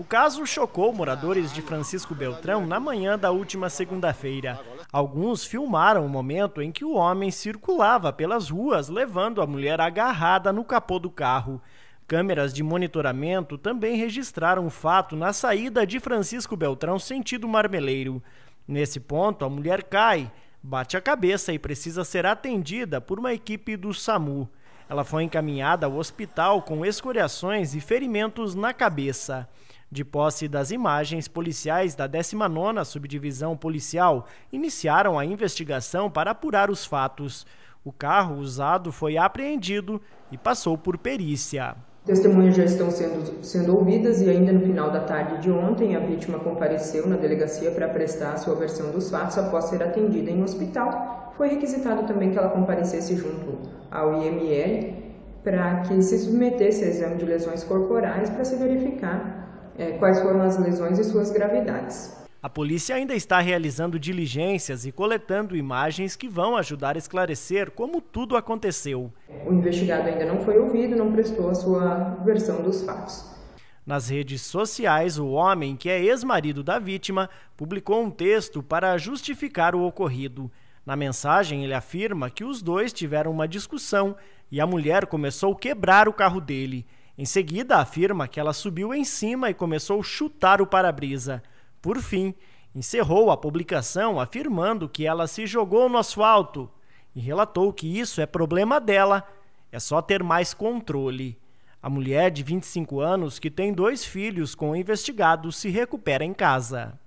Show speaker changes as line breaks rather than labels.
O caso chocou moradores de Francisco Beltrão na manhã da última segunda-feira. Alguns filmaram o momento em que o homem circulava pelas ruas levando a mulher agarrada no capô do carro. Câmeras de monitoramento também registraram o fato na saída de Francisco Beltrão sentido marmeleiro. Nesse ponto, a mulher cai, bate a cabeça e precisa ser atendida por uma equipe do SAMU. Ela foi encaminhada ao hospital com escoriações e ferimentos na cabeça. De posse das imagens, policiais da 19ª Subdivisão Policial iniciaram a investigação para apurar os fatos. O carro usado foi apreendido e passou por perícia.
Testemunhas já estão sendo, sendo ouvidas e ainda no final da tarde de ontem a vítima compareceu na delegacia para prestar a sua versão dos fatos após ser atendida em um hospital. Foi requisitado também que ela comparecesse junto ao IML para que se submetesse a exame de lesões corporais para se verificar é, quais foram as lesões e suas gravidades.
A polícia ainda está realizando diligências e coletando imagens que vão ajudar a esclarecer como tudo aconteceu. O
investigado ainda não foi ouvido, não prestou a sua versão dos fatos.
Nas redes sociais, o homem, que é ex-marido da vítima, publicou um texto para justificar o ocorrido. Na mensagem, ele afirma que os dois tiveram uma discussão e a mulher começou a quebrar o carro dele. Em seguida, afirma que ela subiu em cima e começou a chutar o para-brisa. Por fim, encerrou a publicação afirmando que ela se jogou no asfalto e relatou que isso é problema dela, é só ter mais controle. A mulher de 25 anos, que tem dois filhos com o investigado, se recupera em casa.